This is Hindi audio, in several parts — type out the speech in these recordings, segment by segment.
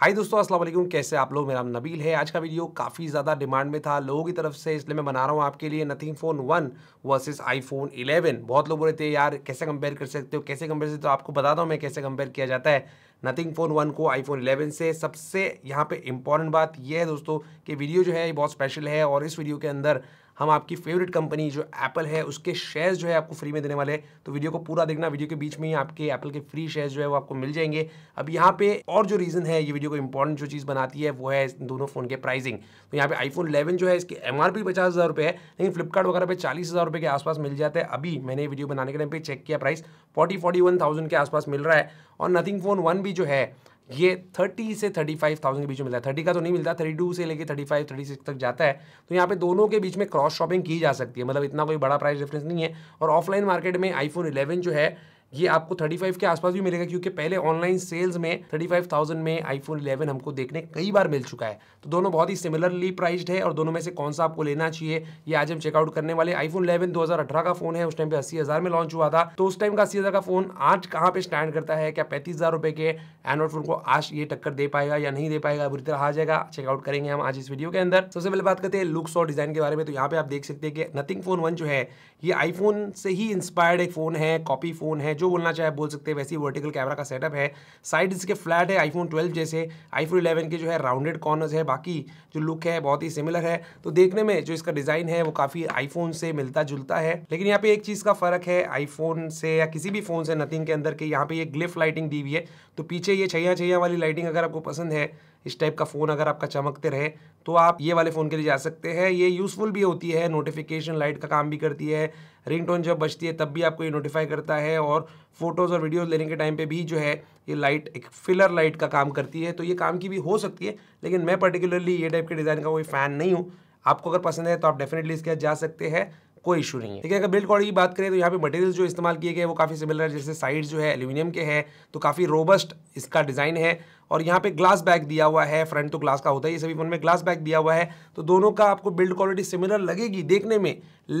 हाय दोस्तों अस्सलाम वालेकुम कैसे आप लोग मेरा नाम नबील है आज का वीडियो काफ़ी ज़्यादा डिमांड में था लोगों की तरफ से इसलिए मैं बना रहा हूँ आपके लिए Nothing phone one versus iPhone eleven बहुत लोग बोल रहे थे यार कैसे कंपेयर कर सकते हो कैसे कंपेयर से तो आपको बताता हूँ मैं कैसे कंपेयर किया जाता है नथिंग फ़ोन वन को आईफोन इलेवन से सबसे यहाँ पर इंपॉर्टेंट बात यह है दोस्तों कि वीडियो जो है ये बहुत स्पेशल है और इस वीडियो के अंदर हम आपकी फेवरेट कंपनी जो एप्पल है उसके शेयर्स जो है आपको फ्री में देने वाले हैं तो वीडियो को पूरा देखना वीडियो के बीच में ही आपके एप्पल के फ्री शेयर्स जो है वो आपको मिल जाएंगे अब यहाँ पे और जो रीज़न है ये वीडियो को इंपॉर्टेंट जो चीज़ बनाती है वो है दोनों फ़ोन के प्राइसिंग तो यहाँ पे आईफोन इलेवन जो है इसकी एम आर पी पचास हज़ार रुपये है लेकिन फ्लिपकार्ट वगैरह पे चालीस हज़ार रुपये के आसपास मिल जाता है अभी मैंने वीडियो बनाने के टाइम पर चेक किया price forty forty one thousand के आसपास मिल रहा है और नथिंग फ़ोन वन भी जो है ये थर्टी से थर्टी फाइव थाउजेंड के बीच में मिलता है थर्टी का तो नहीं मिलता थर्टी टू से लेके थर्टी फाइव थर्टी सिक्स तक जाता है तो यहाँ पे दोनों के बीच में क्रॉस शॉपिंग की जा सकती है मतलब इतना कोई बड़ा प्राइस डिफरेंस नहीं है और ऑफलाइन मार्केट में आईफोन इलेवन जो है ये आपको 35 के आसपास भी मिलेगा क्योंकि पहले ऑनलाइन सेल्स में 35,000 में आईफोन 11 हमको देखने कई बार मिल चुका है तो दोनों बहुत ही सिमिलरली प्राइस्ड है और दोनों में से कौन सा आपको लेना चाहिए ये आज हम चेकआउट करने वाले आईफोन 11 2018 का फोन है उस टाइम पे अस्सी में लॉन्च हुआ था तो उस टाइम का अस्सी का फोन आज कहाँ पे स्टैंड करता है क्या पैंतीस के एंड्रॉइड फोन को आज ये टक्कर दे पाएगा या नहीं दे पाएगा बुरी तरह आ जाएगा चेकआउट करेंगे हम आज इस वीडियो के अंदर सबसे पहले बात करते हैं लुक्स और डिजाइन के बारे में तो यहाँ पे आप देख सकते हैं कि नथिंग फोन वन जो है ये आईफोन से ही इंस्पायर्ड एक फोन है कॉपी फोन है हैं जो बोलना चाहे बोल सकते हैं वैसे ही वर्टिकल कैमरा का सेटअप है साइड इसके फ्लैट है आईफोन ट्वेल्व जैसे आईफोन इलेवन के जो है राउंडेड कॉर्नर्स है बाकी जो लुक है बहुत ही सिमिलर है तो देखने में जो इसका डिज़ाइन है वो काफ़ी आईफोन से मिलता जुलता है लेकिन यहाँ पे एक चीज़ का फ़र्क है आईफोन से या किसी भी फ़ोन से नथिंग के अंदर के यहाँ पे ये ग्लिफ लाइटिंग दी हुई है तो पीछे ये छैया छैया वाली लाइटिंग अगर आपको पसंद है इस टाइप का फ़ोन अगर आपका चमकते रहे तो आप ये वाले फ़ोन के लिए जा सकते हैं ये यूज़फुल भी होती है नोटिफिकेशन लाइट का काम भी करती है रिंगटोन जब बचती है तब भी आपको ये नोटिफाई करता है और फोटोज़ और वीडियोज़ लेने के टाइम पे भी जो है ये लाइट एक फिलर लाइट का काम करती है तो ये काम की भी हो सकती है लेकिन मैं पर्टिकुलरली ये टाइप के डिज़ाइन का कोई फ़ैन नहीं हूँ आपको अगर पसंद है तो आप डेफिनेटली इसके जा सकते हैं कोई इशू नहीं है ठीक है अगर बिल्ड क्वालिटी की बात करें तो यहाँ पे मटेरियल जो इस्तेमाल किए गए वो काफ़ी सिमिलर है जैसे साइड जो है एल्यूमिनियम के है तो काफ़ी रोबस्ट इसका डिज़ाइन है और यहाँ पे ग्लास बैग दिया हुआ है फ्रंट तो ग्लास का होता है ये सभी फोन में ग्लास बैग दिया हुआ है तो दोनों का आपको बिल्ड क्वालिटी सिमिलर लगेगी देखने में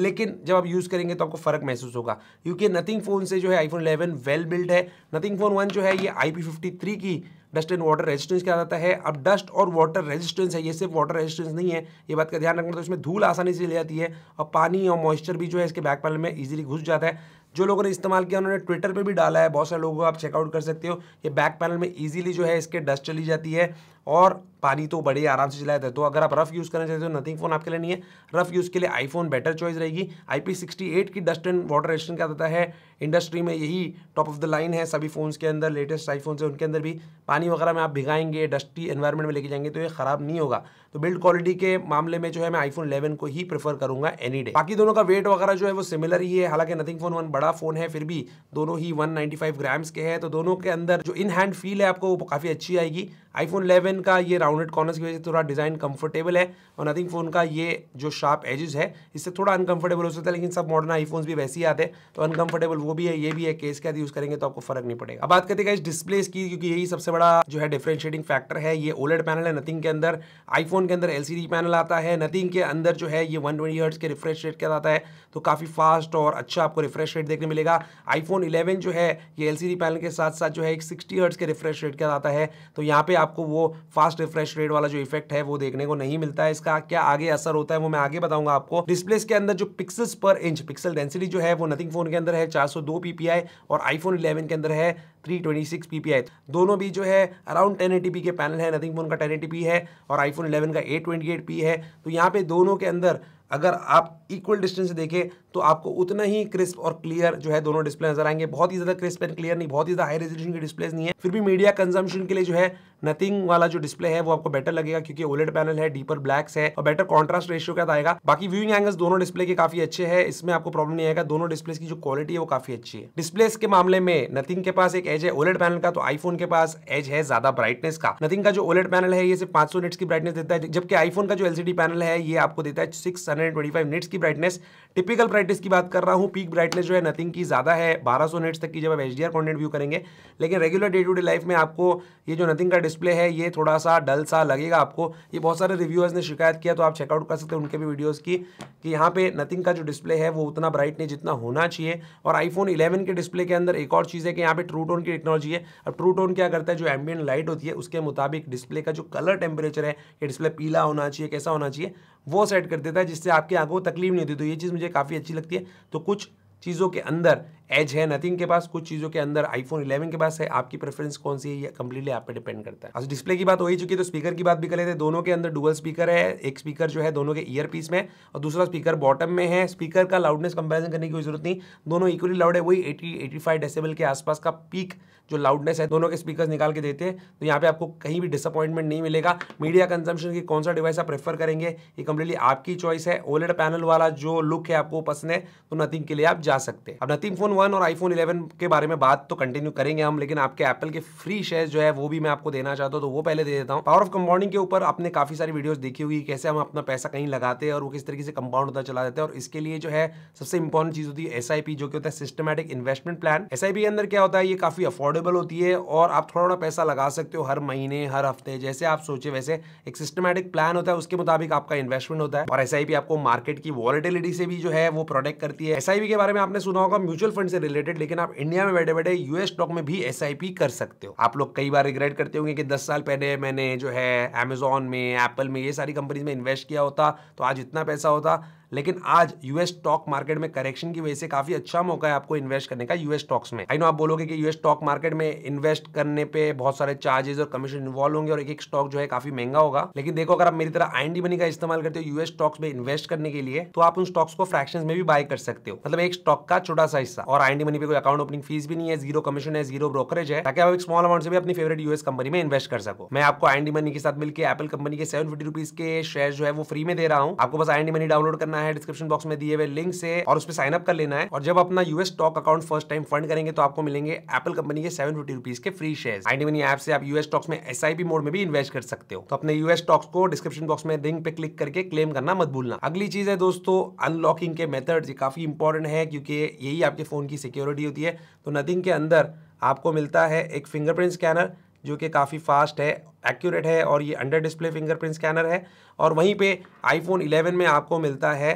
लेकिन जब आप यूज़ करेंगे तो आपको फ़र्क महसूस होगा क्योंकि नथिंग फ़ोन से जो है आईफोन 11 वेल बिल्ड है नथिंग फ़ोन वन जो है ये आई की डस्ट एंड वाटर रेजिस्टेंस क्या जाता है अब डस्ट और वाटर रेजिस्टेंस है ये सिर्फ वाटर रेजिस्टेंस नहीं है ये बात का ध्यान रखना तो इसमें धूल आसानी से ले जाती है और पानी और मॉइस्चर भी जो है इसके बैक पैनल में ईजिली घुस जाता है जो लोगों ने इस्तेमाल किया उन्होंने ट्विटर पर भी डाला है बहुत सारे लोगों को आप चेकआउट कर सकते हो ये बैक पैनल में इजीली जो है इसके डस्ट चली जाती है और पानी तो बड़े आराम से चलाया जाता है तो अगर आप रफ यूज़ करना चाहते हो नथिंग फ़ोन आपके लिए नहीं है रफ यूज़ के लिए आईफोन बेटर चॉइस रहेगी आई एट की डस्ट एंड वाटर रेजिस्टेंट क्या देता है इंडस्ट्री में यही टॉप ऑफ द लाइन है सभी फ़ोन्स के अंदर लेटेस्ट आईफोन है उनके अंदर भी पानी वगैरह में आप भिगाएंगे डस्टी एन्वायरमेंट में लेके जाएंगे तो ये ख़राब नहीं होगा तो बिल्ड क्वालिटी के मामले में जो है मैं आईफोन इलेवन को ही प्रेफर करूँगा एनी डे बाकी दोनों का वेट वगैरह जो है वो सिमिलर ही है हालांकि नथिंग फ़ोन वन बड़ा बड़ा फ़ोन है फिर भी दोनों ही 195 ग्राम्स के हैं तो दोनों के अंदर जो इन हैंड फील है आपको वो काफ़ी अच्छी आएगी आईफोन 11 का ये राउंडेड कॉर्नर्स की वजह से थोड़ा डिज़ाइन कंफर्टेबल है और नथिंग फ़ोन का ये जो शार्प एजेस है इससे थोड़ा अनकंफर्टेबल हो सकता है लेकिन सब मॉडर्न आईफोन्स भी वैसे ही आते हैं तो अनकंफर्टेबल वो भी है ये भी है केस के यूज़ करेंगे तो आपको फर्क नहीं पड़ेगा अब बात करते हैं इस डिस्प्ले की क्योंकि यही सबसे बड़ा जो है डिफ्रेंशिएटिंग फैक्टर है ये ओलेड पैनल है नथिंग के अंदर आईफोन के अंदर एल पैनल आता है नथिंग के अंदर जो है ये वन ट्वेंटी के रिफ्रेश रेट के आता है तो काफ़ी फास्ट और अच्छा आपको रिफ्रेश रेट रेट देखने मिलेगा आईफोन 11 जो है ये एल पैनल के साथ साथ जो है एक सिक्सटी हर्ट्स के रिफ्रेश रेट का आता है तो यहाँ पे आपको वो फास्ट रिफ्रेश रेट वाला जो इफेक्ट है वो देखने को नहीं मिलता है इसका क्या आगे असर होता है वो मैं आगे बताऊंगा आपको डिस्प्ले के अंदर जो पिक्सल्स पर इंच पिक्सल डेंसिटी जो है वो नथिंग फोन के अंदर है 402 पीपीआई और आईफोन इलेवन के अंदर है 326 ppi दोनों भी जो है अराउंड 1080p के पैनल है नथिंग फोन का 1080p है और आईफोन 11 का 828p है तो यहाँ पे दोनों के अंदर अगर आप इक्वल डिस्टेंस से देखें तो आपको उतना ही क्रिस्प और क्लियर जो है दोनों डिस्प्ले नजर आएंगे बहुत ही ज़्यादा क्रिस्प एंड क्लियर नहीं बहुत ही ज़्यादा हाई रेजोल्यूशन के डिस्प्लेस नहीं है फिर भी मीडिया कंजम्पशन के लिए जो है नथिंग वाला जो डिस्प्ले है वो आपको बेटर लगेगा क्योंकि ओलेट पैनल है डीपर ब्लैक्स है और बेटर कॉन्ट्रास्ट रेशियो का आएगा बाकी व्यूइंग एंगल्स दोनों डिस्प्ले के काफी अच्छे है इसमें आपको प्रॉब्लम नहीं आएगा दोनों डिस्प्ले की जो क्वालिटी है वो काफी अच्छी है डिस्प्लेस के मामले में नथिंग के पास एक एज है ओलेट पैनल का तो आईफोन के पास एज है ज्यादा ब्राइटनेस का नथिंग का जो ओलेट पैनल है ये सिर्फ पांच सौ की ब्राइटनेस देता है जबकि आईफोन का जो एलसीडी पैनल है ये आपको देता है सिक्स हंड्रेड की ब्राइटनेस टिपिकल ब्राइटनेस की बात कर रहा हूँ पीक ब्राइटनेस जो है नथिंग की ज्यादा है बारह सौ तक की जब आप एच डी कंटेंट व्यू करेंगे लेकिन regular day to day life में आपको ये जो नथिंग का डिस्प्ले है ये थोड़ा सा डल सा लगेगा आपको ये बहुत सारे रिव्यूअर्स ने शिकायत किया तो आप चेकआउट कर सकते हैं उनके भी वीडियोज़ की कि यहाँ पे नथिंग का जो डिस्प्ले है वो उतना ब्राइट नहीं जितना होना चाहिए और आईफोन इलेवन के डिस्प्ले के अंदर एक और चीज़ है कि यहाँ पर ट्रू टोन की टेक्नोलॉजी है अब ट्रू टोन क्या करता है जो एम्बियन लाइट होती है उसके मुताबिक डिस्प्ले का जो कलर टेम्परेचर है ये डिस्प्ले पीला होना चाहिए कैसा होना चाहिए वो सेट कर देता है जिससे आपकी आंखों को तकलीफ नहीं होती तो ये चीज़ मुझे काफ़ी अच्छी लगती है तो कुछ चीज़ों के अंदर एज है नथिंग के पास कुछ चीज़ों के अंदर आईफोन 11 के पास है आपकी प्रेफरेंस कौन सी है ये कंप्लीटली आप पे डिपेंड करता है अच्छा डिस्प्ले की बात हो ही चुकी है तो स्पीकर की बात भी कर लेते हैं दोनों के अंदर डुअल स्पीकर है एक स्पीकर जो है दोनों के ईयर पीस में और दूसरा स्पीकर बॉटम में है स्पीकर का लाउडनेस कंपेरिजन करने की जरूरत नहीं दोनों इक्वली लाउड है वही एटी एटी फाइव के आसपास का पीक जो लाउडनेस है दोनों के स्पीकर निकाल के देते हैं तो यहाँ पे आपको कहीं भी डिसअपॉइंटमेंट नहीं मिलेगा मीडिया कंजम्पशन की कौन सा डिवाइस आप प्रेफर करेंगे ये कंप्लीटली आपकी चॉइस है ओलेड पैनल वाला जो लुक है आपको पसंद है तो नथिंग के लिए आप जा सकते हैं अब नथिंग फोन वन और आईफोन इलेवन के बारे में बात तो कंटिन्यू करेंगे हम लेकिन आपके एप्पल के फ्री शेयर जो है वो भी मैं आपको देना चाहता हूँ तो वो पहले दे देता हूँ पावर ऑफ कंपाउंडिंग के ऊपर आपने काफी सारी वीडियो देखी होगी कैसे हम अपना पैसा कहीं लगाते हैं और वो किस तरीके से कंपाउंड होता चला देते हैं और इसके लिए जो है सबसे इंपॉर्टेंट चीज होती है एस जो कि होता है सिस्टमेटिक इन्वेस्टमेंट प्लान एस के अंदर क्या होता है ये काफी अफोर्डेबल होती है और आप थोड़ा थोड़ा पैसा लगा सकते हो हर महीने हर हफ्ते जैसे आप सोचे वैसे एक सिस्टमेटिक प्लान होता है उसके मुताबिक आपका इन्वेस्टमेंट होता है और एस आपको मार्केट की वॉलिटिलिटी से भी जो है वो प्रोटेक्ट करती है एस के बारे में आपने सुना होगा म्यूचुअल फंड इन्वेस्टमेंट से रिलेटेड लेकिन आप इंडिया में बैठे बैठे यूएस स्टॉक में भी एस कर सकते हो आप लोग कई बार रिग्रेट करते होंगे कि दस साल पहले मैंने जो है अमेजोन में एप्पल में ये सारी कंपनीज में इन्वेस्ट किया होता तो आज इतना पैसा होता लेकिन आज यूएस स्टॉक मार्केट में करेक्शन की वजह से काफी अच्छा मौका है आपको इन्वेस्ट करने का यूएस स्टॉक्स में आई नो आप बोलोगे कि यूएस स्टॉक मार्केट में इन्वेस्ट करने पे बहुत सारे चार्जेस और कमीशन इन्वॉल्व होंगे और एक एक स्टॉक जो है काफी महंगा होगा लेकिन देखो अगर आप मेरी तरह आई मनी का इस्तेमाल करते हो यूएस स्टॉक्स में इन्वेस्ट करने के लिए तो आप उन स्टॉक्स को फ्रैक्शन में भी बाय कर सकते हो मतलब एक स्टॉक का छोटा सा हिस्सा और आई मनी पे कोई अकाउंट ओपनिंग फीस भी नहीं है जीरो कमीशन है जीरो ब्रोकरेज है ताकि आप एक स्मॉल अमाउंट से भी अपनी फेवरेट यूएस कंपनी में इन्वेस्ट कर सको मैं आपको आई मनी के साथ मिलकर एपल कंपनी के सेवन फिफ्टी रुपीज के शेयर जो है वो फ्री में दे रहा हूँ आपको बस आई मनी डाउनलोड करना करना है डिस्क्रिप्शन बॉक्स में दिए हुए लिंक से और उस पर साइन अप कर लेना है और जब अपना US stock account first time fund करेंगे तो आपको मिलेंगे एपल कंपनी के सेवन फिफ्टी रुपीज के free share INDmoney app से आप यूएस स्टॉक्स में एस मोड में भी इन्वेस्ट कर सकते हो तो अपने यूएस स्टॉक्स को डिस्क्रिप्शन बॉक्स में लिंक पे क्लिक करके क्लेम करना मत भूलना अगली चीज है दोस्तों अनलॉकिंग के मेथड ये काफी इंपॉर्टेंट है क्योंकि यही आपके फोन की सिक्योरिटी होती है तो नथिंग के अंदर आपको मिलता है एक फिंगरप्रिंट स्कैनर जो कि काफ़ी फास्ट है एक्यूरेट है और ये अंडर डिस्प्ले फिंगरप्रिंट स्कैनर है और वहीं पे आईफोन 11 में आपको मिलता है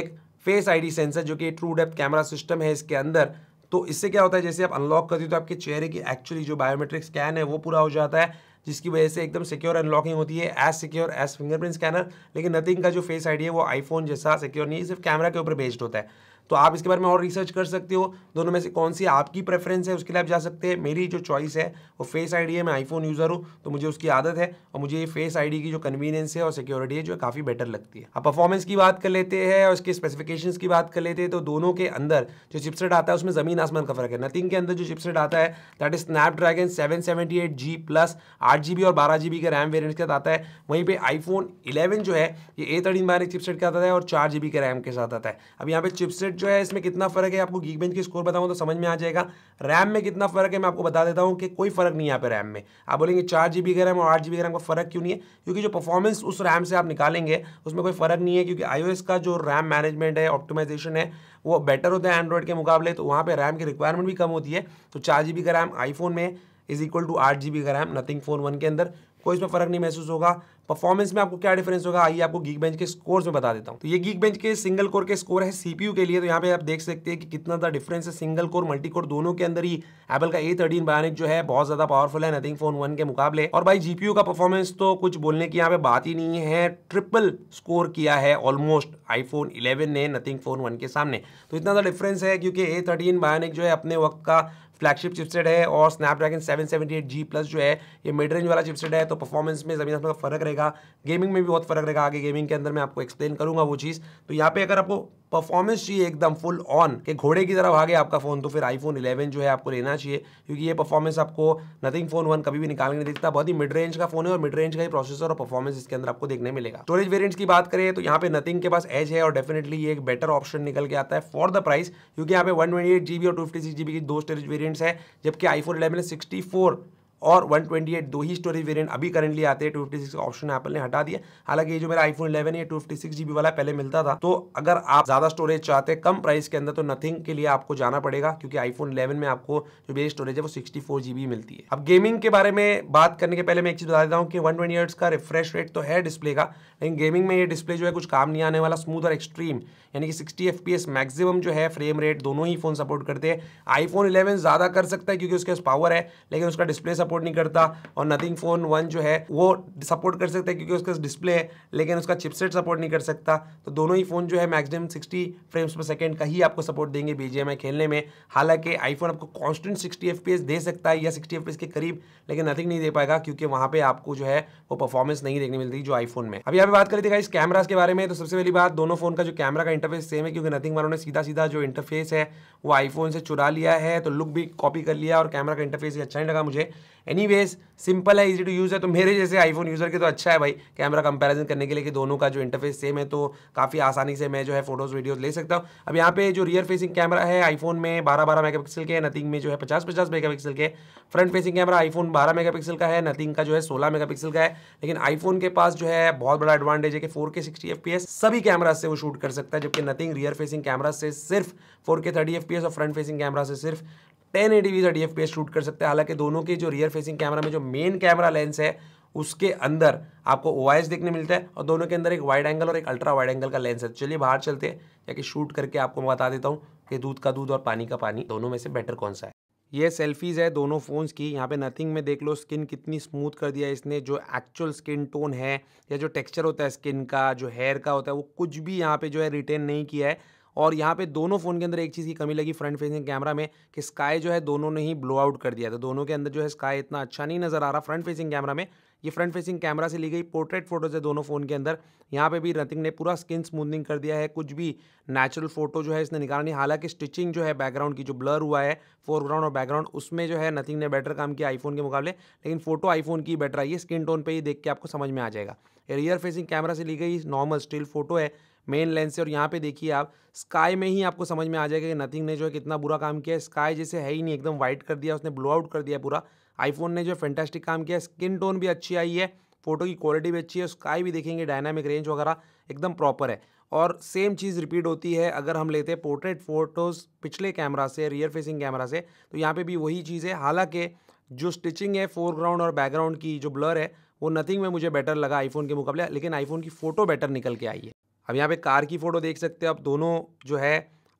एक फेस आईडी सेंसर जो कि ट्रू डेप कैमरा सिस्टम है इसके अंदर तो इससे क्या होता है जैसे आप अनलॉक करती हो तो आपके चेहरे की एक्चुअली जो बायोमेट्रिक स्कैन है वो पूरा हो जाता है जिसकी वजह से एकदम सिक्योर अनलॉकिंग होती है as secure as fingerprint scanner लेकिन नथिंग का जो फेस आईडी है वो आईफोन जैसा सिक्योर नहीं है सिर्फ कैमरा के ऊपर बेस्ड होता है तो आप इसके बारे में और रिसर्च कर सकते हो दोनों में से कौन सी आपकी प्रेफरेंस है उसके लिए आप जा सकते हैं मेरी जो चॉइस है वो फेस आईडी है मैं आईफोन यूज़र हूँ तो मुझे उसकी आदत है और मुझे ये फेस आईडी की जो कन्वीनियंस है और सिक्योरिटी है जो काफ़ी बेटर लगती है अब परफॉर्मेंस की बात कर लेते हैं और इसके स्पेसिफिकेशन की बात कर लेते हैं तो दोनों के अंदर जो चिपसेट आता है उसमें ज़मीन आसमान का फर्क है नथिंग के अंदर जो चिपसेट आता है that is Snapdragon seven seventy eight G plus आठ जी बी और बारह जी बी के रैम वेरियंट के साथ आता है वहीं पर आईफोन इलेवन जो है ये ए थर्टीन बारह चिपसेट का आता है और चार जी बी के रैम के साथ आता है अब यहाँ पर चिपसेट जो है इसमें कितना फ़र्क है आपको गीक बेंच की स्कोर बताऊँ तो समझ में आ जाएगा रैम में कितना फ़र्क है मैं आपको बता देता हूँ कि कोई फ़र्क नहीं है यहाँ पर रैम में आप बोलेंगे चार जी बी का रैम और आठ जी बी का रैम का फ़र्क क्यों नहीं है क्योंकि जो परफॉर्मेंस उस रैम से आप निकालेंगे उसमें कोई फ़र्क नहीं है क्योंकि आई का जो रैम मैनेजमेंट है ऑप्टिमाइजेशन है वो बेटर होता है एंड्रॉइड के मुकाबले तो वहाँ पर रैम की रिक्वायरमेंट भी कम होती है तो चार जी बी का रैम आईफोन में इज इक्वल टू आठ जी बी का रैम नथिंग फोन वन के अंदर कोई इसमें फर्क नहीं महसूस होगा परफॉर्मेंस में आपको क्या डिफरेंस होगा आइए आपको गीक बेंच के स्कोर्स में बता देता हूँ तो ये गीक बेंच के सिंगल कोर के स्कोर है सीपीयू के लिए तो यहाँ पे आप देख सकते हैं कि कितना ज़्यादा डिफरेंस है सिंगल कोर मल्टी कोर दोनों के अंदर ही एपल का ए थर्टीन बायोनिक जो है बहुत ज़्यादा पावरफुल है नथिंग फोन वन के मुकाबले और भाई जीपीयू का परफॉर्मेंस तो कुछ बोलने की यहाँ पे बात ही नहीं है ट्रिपल स्कोर किया है ऑलमोस्ट आईफोन इलेवन ने नथिंग फोन वन के सामने तो इतना ज़्यादा डिफरेंस है क्योंकि ए थर्टीन बायोनिक जो है अपने वक्त का फ्लैगशिप चिपसेट है और स्नैपड्रैगन एट जी प्लस जो है ये मिड रेंज वाला चिपसेट है तो परफॉर्मेंस में ज़मीन का फ़र्क रहेगा गेमिंग में भी बहुत फ़र्क रहेगा आगे गेमिंग के अंदर मैं आपको एक्सप्लेन करूंगा वो चीज़ तो यहाँ पे अगर आपको परफॉर्मेंस चाहिए एकदम फुल ऑन के घोड़े की तरह भागे आपका फ़ोन तो फिर आईफोन इलेवन जो है आपको लेना चाहिए क्योंकि ये परफॉर्मेंस आपको नथिंग फोन वन कभी भी निकाल नहीं देखता बहुत ही मिड रेंज का फोन है और मिड रेंज का ही प्रोसेसर और परफॉर्मेंस इसके अंदर आपको देखने मिलेगा स्टोरेज वेरियंट्स की बात करें तो यहाँ पे नथिंग के पास एज है और डेफिनेटली एक बेटर ऑप्शन निकल के आता है फॉर द प्राइस क्योंकि यहाँ पे वन और टू की दो स्टोरेज वेरियंट वेरिएंट्स है जबकि आईफोन इलेवन सिक्सटी 64 और 128 दो ही स्टोरेज वेरिएंट अभी करेंटली आते हैं 256 ऑप्शन एप्पल ने हटा दिया हालांकि ये जो मेरा आईफोन 11 है 256 जीबी वाला पहले मिलता था तो अगर आप ज़्यादा स्टोरेज चाहते हैं कम प्राइस के अंदर तो नथिंग के लिए आपको जाना पड़ेगा क्योंकि आईफोन 11 में आपको जो बेस्ट स्टोरेज है वो सिक्सटी जीबी मिलती है अब गेमिंग के बारे में बात करने के पहले मैं एक चीज़ बता देता हूँ कि वन का रिफ्रेश रेट तो है डिस्प्ले का लेकिन गेमिंग में ये डिस्प्ले जो है कुछ काम नहीं आने वाला स्मूथ और एक्सट्रीम यानी कि सिक्सटी एफ मैक्सिमम जो है फ्रेम रेट दोनों ही फ़ोन सपोर्ट करते हैं आईफोन 11 ज़्यादा कर सकता है क्योंकि उसके पास पावर है लेकिन उसका डिस्प्ले सपोर्ट नहीं करता और नथिंग फ़ोन वन जो है वो सपोर्ट कर सकता है क्योंकि उसके डिस्प्ले है लेकिन उसका चिपसेट सपोर्ट नहीं कर सकता तो दोनों ही फ़ोन जो है maximum sixty frames per second का ही आपको सपोर्ट देंगे बी खेलने में हालांकि आईफोन आपको कॉन्स्टेंट सिक्सटी एफ दे सकता है या सिक्सटी एफ के करीब लेकिन नथिंग नहीं दे पाएगा क्योंकि वहाँ पर आपको जो है वो परफॉर्मेंस नहीं देखने मिलती जो आईफोन में अभी यहाँ पे बात करी थी इस कैमराज के बारे में तो सबसे पहली बात दोनों फोन का जो कैमरा का इंटरफेस सेम है क्योंकि नथिंग वालों ने सीधा सीधा जो इंटरफेस है वो आईफोन से चुरा लिया है तो लुक भी कॉपी कर लिया और कैमरा का इंटरफेस अच्छा नहीं लगा मुझे एनी सिंपल है इजी टू यूज़ है तो मेरे जैसे आईफोन यूज़र के तो अच्छा है भाई कैमरा कंपैरिजन करने के लिए कि दोनों का जो इंटरफेस सेम है तो काफ़ी आसानी से मैं जो है फोटोज़ वीडियोज़ ले सकता हूँ अब यहाँ पे जो रियर फेसिंग कैमरा है आईफोन में बारह बारह मेगापिक्सल के नथिंग में जो है पचास पचास मेगापिक्सल के फ्रंट फेसिंग कैमरा आईफोन बारह पिक्सल का है नथिंग का जो है सोलह पिक्सल का है लेकिन आईफोन के पास जो है बहुत बड़ा एडवांटेज है कि four K sixty F P S सभी कैमरा से वो शूट कर सकता है जबकि नथिंग रियर फेसिंग कैमरा से सिर्फ four K thirty F P S और फ्रंट फेसिंग कैमरा से सिर्फ ten A D D F पे शूट कर सकते हैं हालांकि दोनों के जो रियर फेसिंग कैमरा में जो मेन कैमरा लेंस है उसके अंदर आपको ओ देखने मिलता है और दोनों के अंदर एक वाइड एंगल और एक अल्ट्रा वाइड एंगल का लेंस है तो चलिए बाहर चलते हैं जाके शूट करके आपको मैं बता देता हूँ कि दूध का दूध और पानी का पानी दोनों में से बेटर कौन सा है ये सेल्फीज़ है दोनों फ़ोन्स की यहाँ पे नथिंग में देख लो स्किन कितनी स्मूथ कर दिया इसने जो एक्चुअल स्किन टोन है या जो टेक्सचर होता है स्किन का जो हेयर का होता है वो कुछ भी यहाँ पे जो है रिटेन नहीं किया है और यहाँ पे दोनों फ़ोन के अंदर एक चीज़ की कमी लगी फ्रंट फेसिंग कैमरा में कि स्काई जो है दोनों ने ही ब्लो आउट कर दिया था दोनों के अंदर जो है स्काई इतना अच्छा नहीं नज़र आ रहा फ्रंट फेसिंग कैमरा में ये फ्रंट फेसिंग कैमरा से ली गई पोर्ट्रेट फोटोज है दोनों फ़ोन के अंदर यहाँ पे भी रथिंग ने पूरा स्किन स्मूदनिंग कर दिया है कुछ भी नेचुरल फोटो जो है इसने नहीं हालांकि स्टिचिंग जो है बैकग्राउंड की जो ब्लर हुआ है फोरग्राउंड और बैकग्राउंड उसमें जो है नथिंग ने बेटर काम किया आईफोन के मुकाबले लेकिन फोटो आईफोन की बेटर आई है स्किन टोन पर ही देख के आपको समझ में आ जाएगा रियर फेसिंग कैमरा से ली गई नॉर्मल स्टिल फोटो है मेन लेंस से और यहाँ पे देखिए आप स्काई में ही आपको समझ में आ जाएगा कि नथिंग ने जो है कितना बुरा काम किया स्काई जैसे है ही नहीं एकदम वाइट कर दिया उसने ब्लो आउट कर दिया पूरा आईफोन ने जो है फैंटेस्टिक काम किया स्किन टोन भी अच्छी आई है फोटो की क्वालिटी भी अच्छी है स्काई भी देखेंगे डायनामिक रेंज वगैरह एकदम प्रॉपर है और सेम चीज़ रिपीट होती है अगर हम लेते हैं पोर्ट्रेट फोटोज़ पिछले कैमरा से रियर फेसिंग कैमरा से तो यहाँ पे भी वही चीज़ है हालांकि जो स्टिचिंग है फोरग्राउंड और बैकग्राउंड की जो ब्लर है वो नथिंग में मुझे बेटर लगा आईफोन के मुकाबले लेकिन आईफोन की फ़ोटो बेटर निकल के आई है अब यहाँ पे कार की फ़ोटो देख सकते हो अब दोनों जो है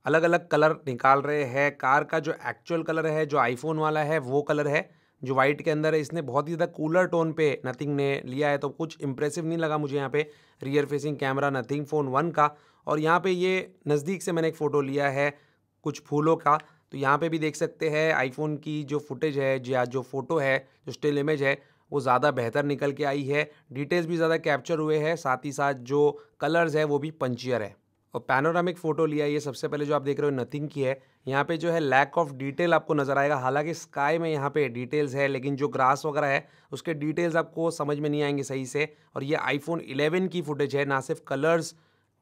अलग अलग कलर निकाल रहे हैं कार का जो एक्चुअल कलर है जो आईफोन वाला है वो कलर है जो वाइट के अंदर है इसने बहुत ही ज़्यादा कूलर टोन पे नथिंग ने लिया है तो कुछ इंप्रेसिव नहीं लगा मुझे यहाँ पे rear facing camera nothing phone one का और यहाँ पे ये नज़दीक से मैंने एक फ़ोटो लिया है कुछ फूलों का तो यहाँ पे भी देख सकते हैं आईफोन की जो फुटेज है या जो फ़ोटो है जो स्टिल इमेज है वो ज़्यादा बेहतर निकल के आई है डिटेल्स भी ज़्यादा कैप्चर हुए हैं साथ ही साथ जो कलर्स है वो भी पंचियर है और पैनोरामिक फ़ोटो लिया ये सबसे पहले जो आप देख रहे हो नथिंग की है यहाँ पे जो है लैक ऑफ डिटेल आपको नज़र आएगा हालांकि स्काई में यहाँ पे डिटेल्स है लेकिन जो ग्रास वगैरह है उसके डिटेल्स आपको समझ में नहीं आएंगे सही से और ये आईफोन 11 की फुटेज है ना सिर्फ कलर्स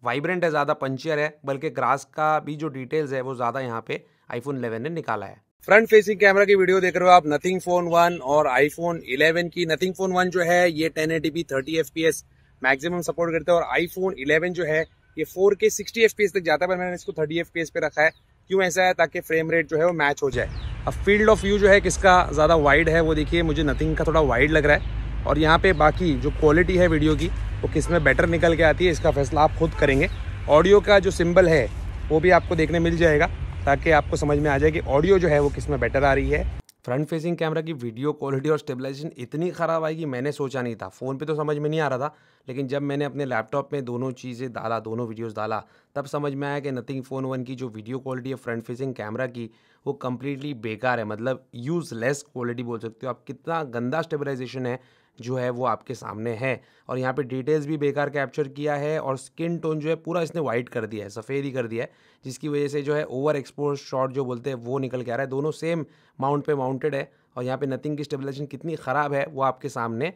वाइब्रेंट है ज़्यादा पंचियर है बल्कि ग्रास का भी जो डिटेल्स है वो ज़्यादा यहाँ पर आईफोन इलेवन ने निकाला है फ्रंट फेसिंग कैमरा की वीडियो देख रहे हो आप नथिंग फोन वन और आईफोन 11 की नथिंग फोन वन जो है ये 1080p 30 एस मैक्सिमम सपोर्ट करते हैं और आईफोन 11 जो है ये 4K 60 एस तक जाता है पर मैंने इसको 30 एस पे रखा है क्यों ऐसा है ताकि फ्रेम रेट जो है वो मैच हो जाए अब फील्ड ऑफ व्यू जो है किसका ज़्यादा वाइड है वो देखिए मुझे नथिंग का थोड़ा वाइड लग रहा है और यहाँ पे बाकी जो क्वालिटी है वीडियो की वो किस में बेटर निकल के आती है इसका फैसला आप खुद करेंगे ऑडियो का जो सिम्बल है वो भी आपको देखने मिल जाएगा ताकि आपको समझ में आ जाए कि ऑडियो जो है वो किस में बेटर आ रही है फ्रंट फेसिंग कैमरा की वीडियो क्वालिटी और स्टेबलाइजेशन इतनी ख़राब आई कि मैंने सोचा नहीं था फ़ोन पे तो समझ में नहीं आ रहा था लेकिन जब मैंने अपने लैपटॉप में दोनों चीज़ें डाला दोनों वीडियोस डाला तब समझ में आया कि नथिंग फ़ोन वन की जो वीडियो क्वालिटी है फ्रंट फेसिंग कैमरा की वो कम्प्लीटली बेकार है मतलब यूज़लेस क्वालिटी बोल सकते हो आप कितना गंदा स्टेबलाइजेशन है जो है वो आपके सामने है और यहाँ पे डिटेल्स भी बेकार कैप्चर किया है और स्किन टोन जो है पूरा इसने वाइट कर दिया है सफ़ेद ही कर दिया है जिसकी वजह से जो है ओवर एक्सपोज शॉट जो बोलते हैं वो निकल के आ रहा है दोनों सेम माउंट पे माउंटेड है और यहाँ पे नथिंग की स्टेबलाइजेशन कितनी ख़राब है वो आपके सामने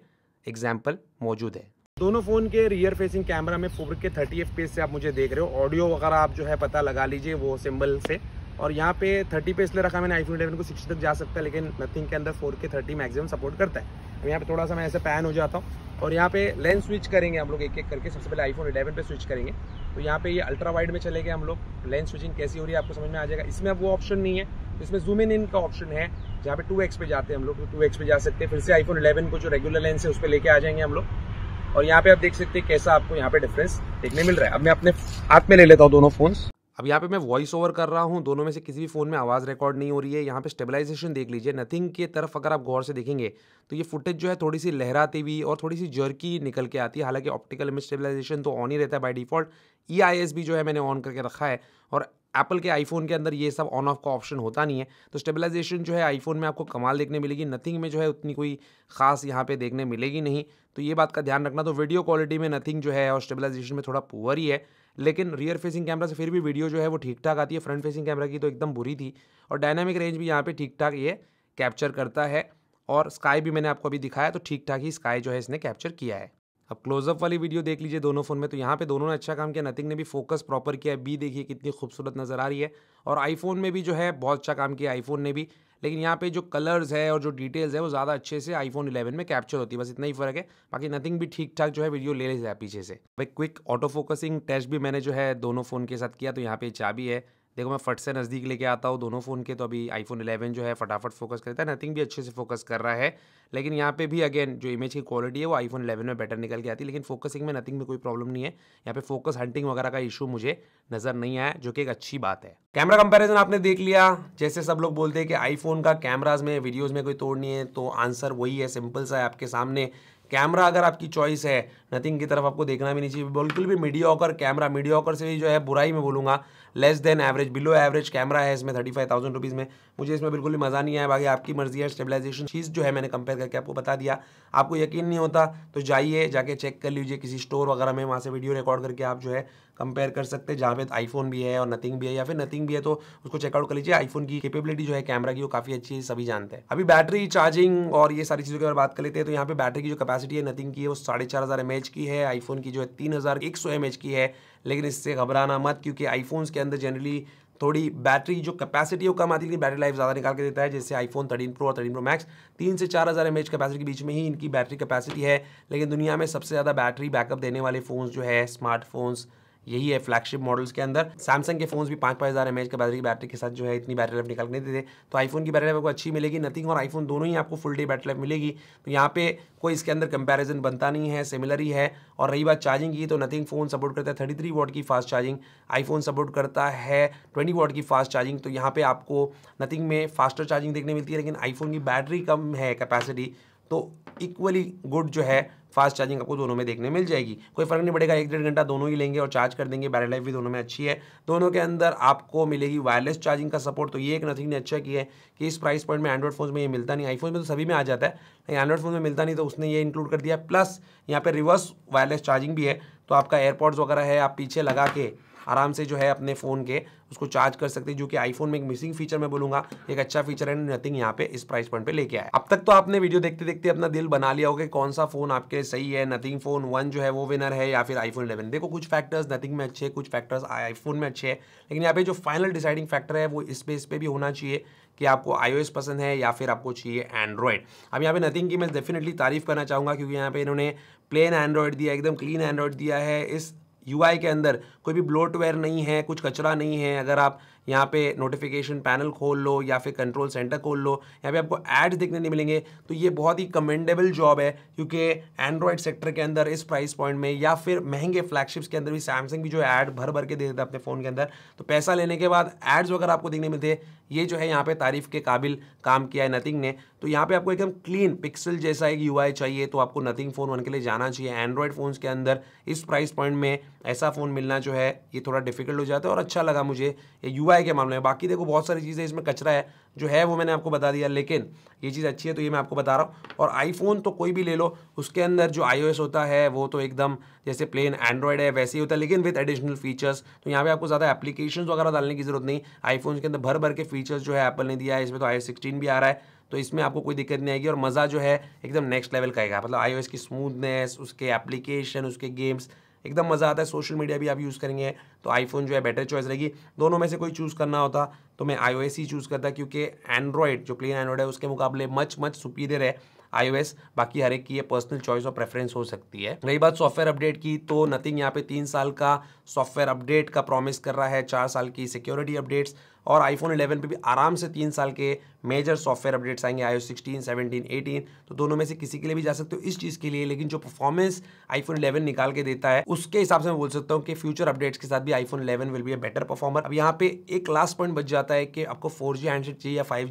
एग्जाम्पल मौजूद है दोनों फ़ोन के रियर फेसिंग कैमरा में फोर के थर्टी एफ से आप मुझे देख रहे हो ऑडियो वगैरह आप जो है पता लगा लीजिए वो सिम्बल से और यहाँ पे 30 पे इसलिए रखा मैंने आईफोन इलेवन को 60 तक जा सकता है लेकिन नथिंग के अंदर 4K 30 मैक्सिमम सपोर्ट करता है यहाँ पे थोड़ा सा मैं ऐसे पैन हो जाता हूँ और यहाँ पे लेंस स्विच करेंगे हम लोग एक एक करके सबसे पहले आईफोन इलेवन पे स्विच करेंगे तो यहाँ पे ये अल्ट्रा वाइड में चले गए हम लोग लेंस स्विचिंग कैसी हो रही है आपको समझ में आ जाएगा इसमें अब वो ऑप्शन नहीं है तो इसमें जूम इन इन का ऑप्शन है जहाँ पे टू एक्स पे जाते हैं हम लोग तो टू एक्स पे जा सकते हैं फिर से आईफोन इलेवन को जो रेगुलर लेंस है उस पर लेके आ जाएंगे हम लोग और यहाँ पे आप देख सकते हैं कैसा आपको यहाँ पे डिफरेंस देखने मिल रहा है अब मैं अपने हाथ में ले लेता हूँ दोनों फोन अब यहाँ पे मैं वॉइस ओवर कर रहा हूँ दोनों में से किसी भी फ़ोन में आवाज़ रिकॉर्ड नहीं हो रही है यहाँ पे स्टेबलाइजेशन देख लीजिए नथिंग के तरफ अगर आप गौर से देखेंगे तो ये फुटेज जो है थोड़ी सी लहराती हुई और थोड़ी सी जर्की निकल के आती है हालांकि ऑप्टिकल इमेज स्टेबलाइजेशन तो ऑन ही रहता है by default E I S भी जो है मैंने ऑन करके रखा है और एप्पल के आईफोन के अंदर ये सब ऑन ऑफ का ऑप्शन होता नहीं है तो स्टेबलाइजेशन जो है आईफोन में आपको कमाल देखने मिलेगी नथिंग में जो है उतनी कोई खास यहाँ पे देखने मिलेगी नहीं तो ये बात का ध्यान रखना तो वीडियो क्वालिटी में नथिंग जो है और स्टेबलाइजेशन में थोड़ा पुअर ही है लेकिन रियर फेसिंग कैमरा से फिर भी वीडियो जो है वो ठीक ठाक आती है फ्रंट फेसिंग कैमरा की तो एकदम बुरी थी और डायनामिक रेंज भी यहाँ पर ठीक ठाक ये कैप्चर करता है और स्काई भी मैंने आपको अभी दिखाया तो ठीक ठाक ही स्काई जो है इसने कैप्चर किया है अब क्लोजअप वाली वीडियो देख लीजिए दोनों फ़ोन में तो यहाँ पे दोनों ने अच्छा काम किया नथिंग ने भी फोकस प्रॉपर किया बी देखिए कितनी खूबसूरत नज़र आ रही है और आईफोन में भी जो है बहुत अच्छा काम किया आईफोन ने भी लेकिन यहाँ पे जो कलर्स है और जो डिटेल्स है वो ज़्यादा अच्छे से आईफोन 11 में कैप्चर होती है बस इतना ही फर्क है बाकी नथिंग भी ठीक ठाक जो है वीडियो ले रही है पीछे से भाई क्विक ऑटो फोकसिंग टेस्ट भी मैंने जो है दोनों फ़ोन के साथ किया तो यहाँ पे चाबी है देखो मैं फट से नज़दीक लेके आता हूँ दोनों फ़ोन के तो अभी आईफोन 11 जो है फटाफट फोकस करता है नथिंग भी अच्छे से फोकस कर रहा है लेकिन यहाँ पे भी अगेन जो इमेज की क्वालिटी है वो आईफोन 11 में बेटर निकल के आती है लेकिन फोकसिंग में नथिंग में कोई प्रॉब्लम नहीं है यहाँ पे फोकस हंटिंग वगैरह का इशू मुझे नज़र नहीं आया जो कि एक अच्छी बात है कैमरा कंपेरिजन आपने देख लिया जैसे सब लोग बोलते हैं कि आईफोन का कैमराज में वीडियोज़ में कोई तोड़ नहीं है तो आंसर वही है सिंपल सा है आपके सामने कैमरा अगर आपकी चॉइस है नथिंग की तरफ आपको देखना भी नहीं चाहिए बिल्कुल भी mediocre camera mediocre से भी जो है बुराई में बोलूंगा less than average below average camera है इसमें थर्टी फाइव थाउजेंड रुपीज़ में मुझे इसमें बिल्कुल भी मज़ा नहीं आया बाकी आपकी मर्जी है स्टेबलाइजेशन चीज़ जो है मैंने कंपेयर करके आपको बता दिया आपको यकीन नहीं होता तो जाइए जाके चेक कर लीजिए किसी स्टोर वगैरह में वहाँ से वीडियो रिकॉर्ड करके आप जो है कंपेयर कर सकते हैं जहाँ पे आईफोन भी है और नथिंग भी है या फिर नथिंग भी है तो उसको चेकआउट कर लीजिए आईफोन की कैपेबिलिटी जो है कैमरा की वो काफ़ी अच्छी है सभी जानते हैं अभी बैटरी चार्जिंग और ये सारी चीज़ों के बारे बात कर लेते हैं तो यहाँ पे बैटरी की जो कैपेसिटी है नथिंग की है वो साढ़े चार हज़ार एम एच की है आईफोन की जो है तीन हज़ार एक सौ एम एच की है लेकिन इससे घबराना मत क्योंकि आईफोन्स के अंदर जनरली थोड़ी बैटरी जो कैपेसिटी वो कम आती है लेकिन बैटरी लाइफ ज़्यादा निकाल के देता है जैसे आईफोन 13 प्रो और 13 प्रो मैक्स तीन से चार हज़ार एम कैपेसिटी के बीच में ही इनकी बैटरी कैपेसिटी है लेकिन दुनिया में सबसे ज़्यादा बैटरी बैकअप देने वाले फ़ोन जो है स्मार्टफोन्स यही है फ्लैगशिप मॉडल्स के अंदर सैमसंग के फोन भी पाँच पाँच हज़ार एमएच के बैटरी की बैटरी के साथ जो है इतनी बैटरी लाइफ निकल नहीं देते तो आईफोन की बैटरी आपको अच्छी मिलेगी नथिंग और आईफोन दोनों ही आपको फुल डे बैटरी लाइफ मिलेगी तो यहाँ पे कोई इसके अंदर कंपैरिजन बनता नहीं है सिमिलर ही है और रही बात चार्जिंग की तो नथिंग फ़ोन सपोर्ट करता है थर्टी थ्री वॉट की फास्ट चार्जिंग आईफोन सपोर्ट करता है ट्वेंटी वॉट की फास्ट चार्जिंग तो यहाँ पे आपको नथिंग में फास्टर चार्जिंग देखने मिलती है लेकिन आईफोन की बैटरी कम है कैपेसिटी तो इक्वली गुड जो है फास्ट चार्जिंग आपको दोनों में देखने मिल जाएगी कोई फर्क नहीं पड़ेगा एक डेढ़ घंटा दोनों ही लेंगे और चार्ज कर देंगे बैटरी लाइफ भी दोनों में अच्छी है दोनों के अंदर आपको मिलेगी वायरलेस चार्जिंग का सपोर्ट तो ये एक नथिंग ने अच्छा किया है कि इस प्राइस पॉइंट में एंड्रॉइड फोन में ये मिलता नहीं आईफोन में तो सभी में आ जाता है लेकिन एंड्रॉइड फोन में मिलता नहीं तो उसने ये इंक्लूड कर दिया प्लस यहाँ पर रिवर्स वायरलेस चार्जिंग भी है तो आपका एयरपॉड्स वगैरह है आप पीछे लगा के आराम से जो है अपने फ़ोन के उसको चार्ज कर सकते हैं जो कि आईफोन में एक मिसिंग फीचर मैं बोलूँगा एक अच्छा फीचर है नथिंग यहाँ पे इस प्राइस पॉइंट पे लेके आया अब तक तो आपने वीडियो देखते देखते अपना दिल बना लिया होगा कौन सा फोन आपके लिए सही है नथिंग फोन वन जो है वो विनर है या फिर आईफोन इलेवन देखो कुछ फैक्टर्स नथिंग में अच्छे कुछ फैक्टर्स आईफोन में अच्छे हैं लेकिन यहाँ पे जो फाइनल डिसाइडिंग फैक्टर है वो इस पे इस पर भी होना चाहिए कि आपको आईओएस पसंद है या फिर आपको चाहिए एंड्रॉयड अब यहाँ पे नथिंग की मैं डेफिनेटली तारीफ करना चाहूँगा क्योंकि यहाँ पे इन्होंने प्लेन एंड्रॉयड दिया एकदम क्लीन एंड्रॉयड दिया है इस यूआई के अंदर कोई भी ब्लोटवेयर नहीं है कुछ कचरा नहीं है अगर आप यहाँ पे नोटिफिकेशन पैनल खोल लो या फिर कंट्रोल सेंटर खोल लो यहाँ पे आपको एड्स देखने नहीं मिलेंगे तो ये बहुत ही कमेंडेबल जॉब है क्योंकि एंड्रॉयड सेक्टर के अंदर इस प्राइस पॉइंट में या फिर महंगे फ्लैगशिप्स के अंदर भी सैमसंग भी जो एड भर भर के दे देता है अपने फ़ोन के अंदर तो पैसा लेने के बाद एड्स वगैरह आपको देखने मिलते ये जो है यहाँ पे तारीफ़ के काबिल काम किया है नथिंग ने तो यहाँ पे आपको एकदम क्लीन पिक्सल जैसा एक यूआई चाहिए तो आपको नथिंग फ़ोन वन के लिए जाना चाहिए एंड्रॉयड फ़ोन्स के अंदर इस प्राइस पॉइंट में ऐसा फ़ोन मिलना जो है ये थोड़ा डिफिकल्ट हो जाता है और अच्छा लगा मुझे ये यू सप्लाई के मामले में बाकी देखो बहुत सारी चीज़ें इसमें कचरा है जो है वो मैंने आपको बता दिया लेकिन ये चीज़ अच्छी है तो ये मैं आपको बता रहा हूँ और आईफोन तो कोई भी ले लो उसके अंदर जो आई होता है वो तो एकदम जैसे प्लेन एंड्रॉयड है वैसे ही होता है लेकिन विद एडिशनल फीचर्स तो यहाँ पे आपको ज़्यादा एप्लीकेशन वगैरह डालने की जरूरत नहीं आईफोन के अंदर भर भर के फीचर्स जो है एप्पल ने दिया है इसमें तो आई भी आ रहा है तो इसमें आपको कोई दिक्कत नहीं आएगी और मज़ा जो है एकदम नेक्स्ट लेवल का आएगा मतलब आई की स्मूथनेस उसके एप्लीकेशन उसके गेम्स एकदम मज़ा आता है सोशल मीडिया भी आप यूज़ करेंगे तो आईफोन जो है बेटर चॉइस रहेगी दोनों में से कोई चूज़ करना होता तो मैं आई ही चूज़ करता क्योंकि एंड्रॉयड जो प्लेन एंड्रॉयड है उसके मुकाबले मच मच सुपीरियर है आईओएस बाकी हर एक की ये पर्सनल चॉइस और प्रेफरेंस हो सकती है रही बात सॉफ्टवेयर अपडेट की तो नथिंग यहाँ पे तीन साल का सॉफ्टवेयर अपडेट का प्रॉमिस कर रहा है चार साल की सिक्योरिटी अपडेट्स और आईफोन 11 पे भी आराम से तीन साल के मेजर सॉफ्टवेयर अपडेट्स आएंगे आई 16, सिक्सटीन सेवनटीन एटीन तो दोनों में से किसी के लिए भी जा सकते हो इस चीज़ के लिए लेकिन जो परफॉर्मेंस आईफोन 11 निकाल के देता है उसके हिसाब से मैं बोल सकता हूँ कि फ्यूचर अपडेट्स के साथ भी iPhone 11 will be a better performer अब यहाँ पे एक लास्ट पॉइंट बच जाता है कि आपको फोर जी हैंडसेट चाहिए या फाइव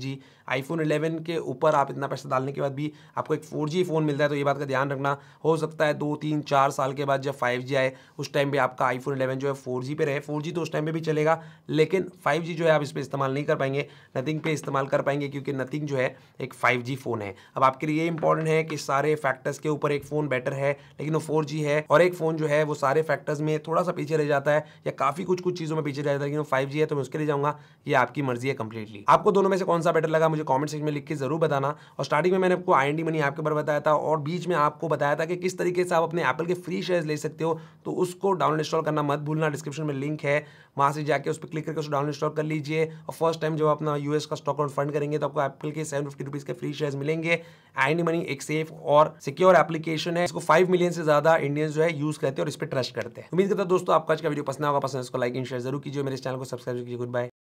आईफोन 11 के ऊपर आप इतना पैसा डालने के बाद भी आपको एक फोर फ़ोन मिलता है तो ये बात का ध्यान रखना हो सकता है दो तीन चार साल के बाद जब फाइव आए उस टाइम पर आपका आईफोन इलेवन जो है फोर पे रहे फोर तो उस टाइम पर भी चलेगा लेकिन फाइव जो है आप इस पर इस्तेमाल नहीं कर पाएंगे नथिंग पे इस्तेमाल कर पाएंगे क्योंकि नथिंग जो है एक फाइव फ़ोन है अब आपके लिए इंपॉर्टेंट है कि सारे फैक्टर्स के ऊपर एक फ़ोन बेटर है लेकिन वो फोर है और एक फ़ोन जो है वो सारे फैक्टर्स में थोड़ा सा पीछे रह जाता है या काफ़ी कुछ कुछ चीज़ों में पीछे रह जाता है लेकिन फाइव है तो मैं उसके लिए जाऊँगा ये आपकी मर्जी है कंप्लीटली आपको दोनों में से कौन सा बेटर लगा मुझे कमेंट सेक्शन में लिख के ज़रूर बताना और स्टार्टिंग में मैंने आपको आई मनी ऐप के बारे बताया था और बीच में आपको बताया था कि किस तरीके से आप अपने एप्पल के फ्री शेयर ले सकते हो तो उसको डाउनलोड इंस्टॉल करना मत भूलना डिस्क्रिप्शन में लिंक है वहाँ से जाकर उस पर क्लिक करके उसको डाउनलोड इंस्टॉल कर लीजिए और फर्स्ट टाइम जब अपना यूएस का स्टॉक आउट फंड करेंगे तो आपको एप्पल के सेवन फिफ्टी के फ्री शेयर मिलेंगे आई मनी एक सेफ और सिक्योर एप्लीकेशन है इसको फाइव मिलियन से ज़्यादा इंडियन जो है यूज़ करते हैं और इस पर ट्रस्ट करते हैं उम्मीद करता दोस्तों आपका आज का वीडियो पसंद होगा पसंद इसको लाइक एंड शेयर जरूर कीजिए मेरे चैनल को सब्सक्राइब कीजिए गुड बाय